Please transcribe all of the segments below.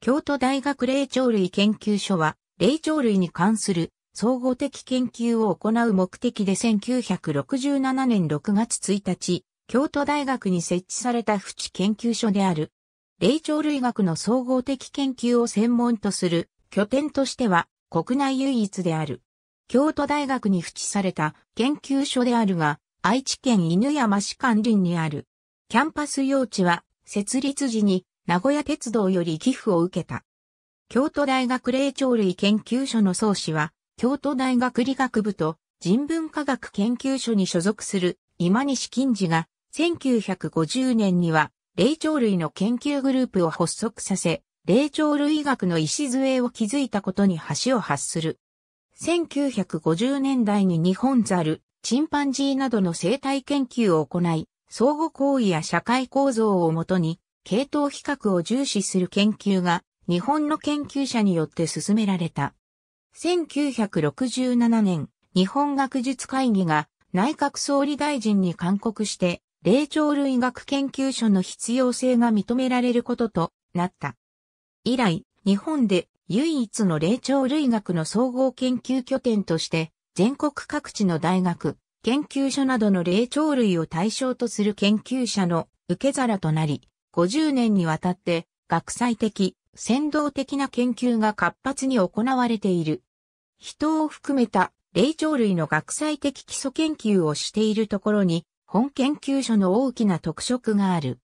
京都大学霊長類研究所は、霊長類に関する総合的研究を行う目的で1967年6月1日、京都大学に設置された府地研究所である。霊長類学の総合的研究を専門とする拠点としては国内唯一である。京都大学に付された研究所であるが、愛知県犬山市管林にある。キャンパス用地は設立時に名古屋鉄道より寄付を受けた。京都大学霊長類研究所の創始は、京都大学理学部と人文科学研究所に所属する今西金次が、1950年には霊長類の研究グループを発足させ、霊長類学の礎を築いたことに橋を発する。1950年代に日本ザル、チンパンジーなどの生態研究を行い、相互行為や社会構造をもとに系統比較を重視する研究が日本の研究者によって進められた。1967年、日本学術会議が内閣総理大臣に勧告して、霊長類学研究所の必要性が認められることとなった。以来、日本で唯一の霊長類学の総合研究拠点として、全国各地の大学、研究所などの霊長類を対象とする研究者の受け皿となり、50年にわたって学際的、先導的な研究が活発に行われている。人を含めた霊長類の学際的基礎研究をしているところに、本研究所の大きな特色がある。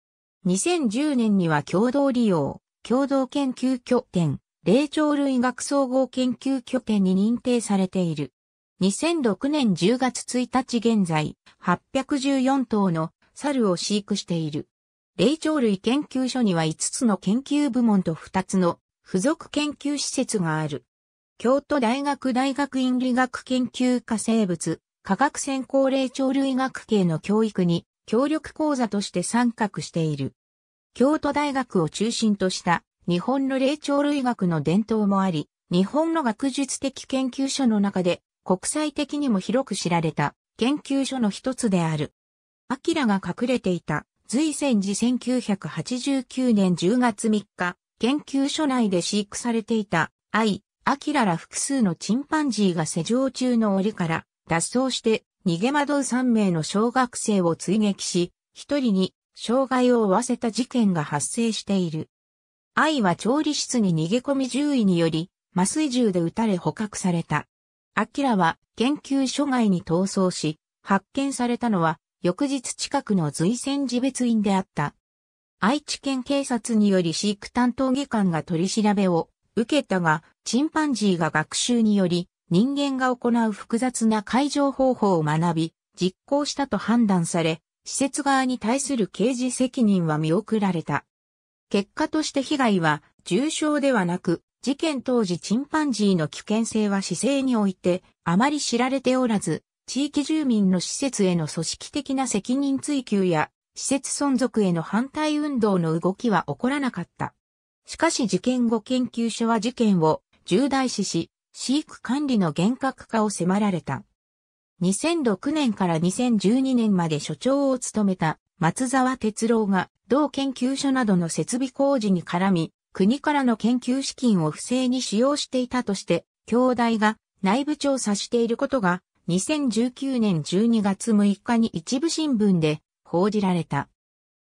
2010年には共同利用、共同研究拠点、霊長類学総合研究拠点に認定されている。2006年10月1日現在、814頭の猿を飼育している。霊長類研究所には5つの研究部門と2つの付属研究施設がある。京都大学大学院理学研究科生物科学専攻霊長類学系の教育に協力講座として参画している。京都大学を中心とした日本の霊長類学の伝統もあり、日本の学術的研究所の中で国際的にも広く知られた研究所の一つである。アキラが隠れていた随戦時1989年10月3日、研究所内で飼育されていた愛、アキラら複数のチンパンジーが施錠中の檻から脱走して逃げ惑う3名の小学生を追撃し、一人に障害を負わせた事件が発生している。愛は調理室に逃げ込み獣医により、麻酔銃で撃たれ捕獲された。アキラは研究所外に逃走し、発見されたのは翌日近くの随戦寺別院であった。愛知県警察により飼育担当技官が取り調べを受けたが、チンパンジーが学習により、人間が行う複雑な解錠方法を学び、実行したと判断され、施設側に対する刑事責任は見送られた。結果として被害は重傷ではなく、事件当時チンパンジーの危険性は姿勢においてあまり知られておらず、地域住民の施設への組織的な責任追及や、施設存続への反対運動の動きは起こらなかった。しかし事件後研究所は事件を重大視し、飼育管理の厳格化を迫られた。2006年から2012年まで所長を務めた松沢哲郎が同研究所などの設備工事に絡み、国からの研究資金を不正に使用していたとして、兄弟が内部調査していることが2019年12月6日に一部新聞で報じられた。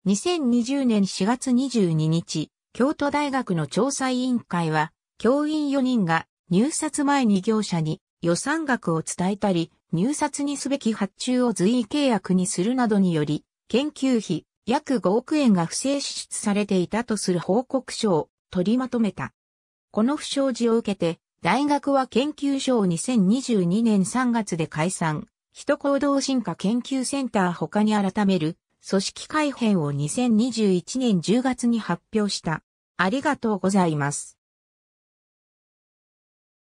2020年4月22日、京都大学の調査委員会は、教員4人が入札前に業者に予算額を伝えたり、入札にすべき発注を随意契約にするなどにより、研究費約5億円が不正支出されていたとする報告書を取りまとめた。この不祥事を受けて、大学は研究所を2022年3月で解散、人行動進化研究センター他に改める、組織改編を2021年10月に発表した。ありがとうございます。